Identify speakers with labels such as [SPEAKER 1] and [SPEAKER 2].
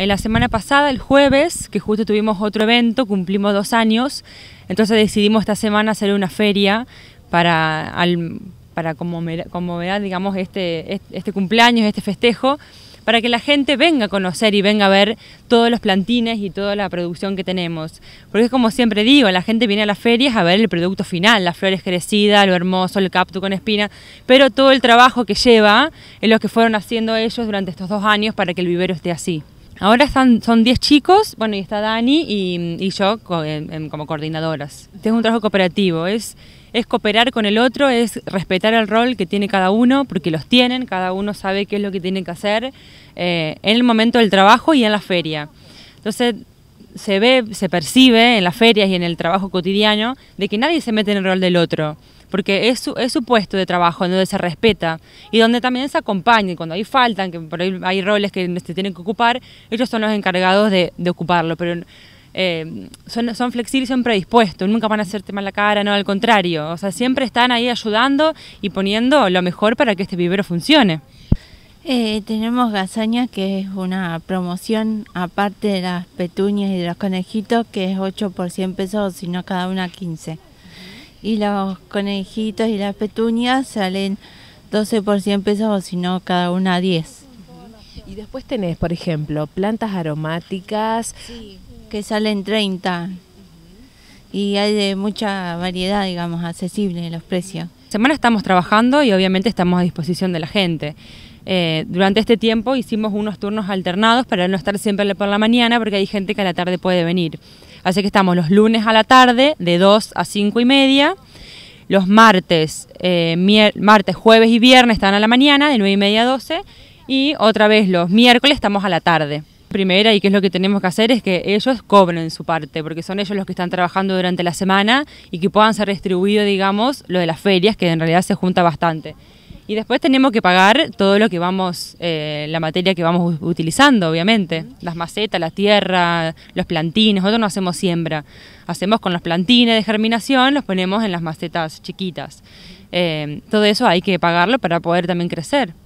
[SPEAKER 1] En eh, la semana pasada, el jueves, que justo tuvimos otro evento, cumplimos dos años, entonces decidimos esta semana hacer una feria para, al, para digamos, este, este, cumpleaños, este festejo para que la gente venga a conocer y venga a ver todos los plantines y toda la producción que tenemos. Porque es como siempre digo, la gente viene a las ferias a ver el producto final, las flores crecidas, lo hermoso, el capto con espina, pero todo el trabajo que lleva en lo que fueron haciendo ellos durante estos dos años para que el vivero esté así. Ahora están, son 10 chicos, bueno, y está Dani y, yo como coordinadoras. Este es un trabajo cooperativo, es, es cooperar con el otro, es respetar el rol que tiene cada uno, porque los tienen, cada uno sabe qué es lo que tiene que hacer eh, en el momento del trabajo y en la feria. Entonces, se ve, se percibe en las ferias y en el trabajo cotidiano de que nadie se mete en el rol del otro, porque es su, es su puesto de trabajo, donde se respeta y donde también se acompaña. cuando hay faltan, que por ahí hay roles que se tienen que ocupar, ellos son los encargados de, ocuparlo, pero eh, son, flexibles flexibles, son predispuestos, nunca van a hacerte la cara, no, al contrario, o sea, siempre están ahí ayudando y poniendo lo mejor para que este vivero funcione. Eh,
[SPEAKER 2] tenemos Gazaña, que es una promoción, aparte de las petuñas y de los conejitos, que es 8 por 100 pesos, sino cada una 15. Y los conejitos y las petuñas salen 12 por 100 pesos, sino cada una 10. Y después tenés, por ejemplo, plantas aromáticas. Que salen 30. Y hay de mucha
[SPEAKER 1] variedad, digamos, accesible en los precios semana estamos trabajando y obviamente estamos a disposición de la gente. Eh, durante este tiempo hicimos unos turnos alternados para no estar siempre por la mañana porque hay gente que a la tarde puede venir. Así que estamos los lunes a la tarde de 2 a 5 y media, los martes, eh, martes, jueves y viernes están a la mañana de 9 y media a 12 y otra vez los miércoles estamos a la tarde primera y qué es lo que tenemos que hacer es que ellos cobren su parte, porque son ellos los que están trabajando durante la semana y que puedan ser distribuidos, digamos, lo de las ferias, que en realidad se junta bastante. Y después tenemos que pagar todo lo que vamos, eh, la materia que vamos utilizando, obviamente. Las macetas, la tierra, los plantines. Nosotros no hacemos siembra. Hacemos con los plantines de germinación, los ponemos en las macetas chiquitas. Eh, todo eso hay que pagarlo para poder también crecer.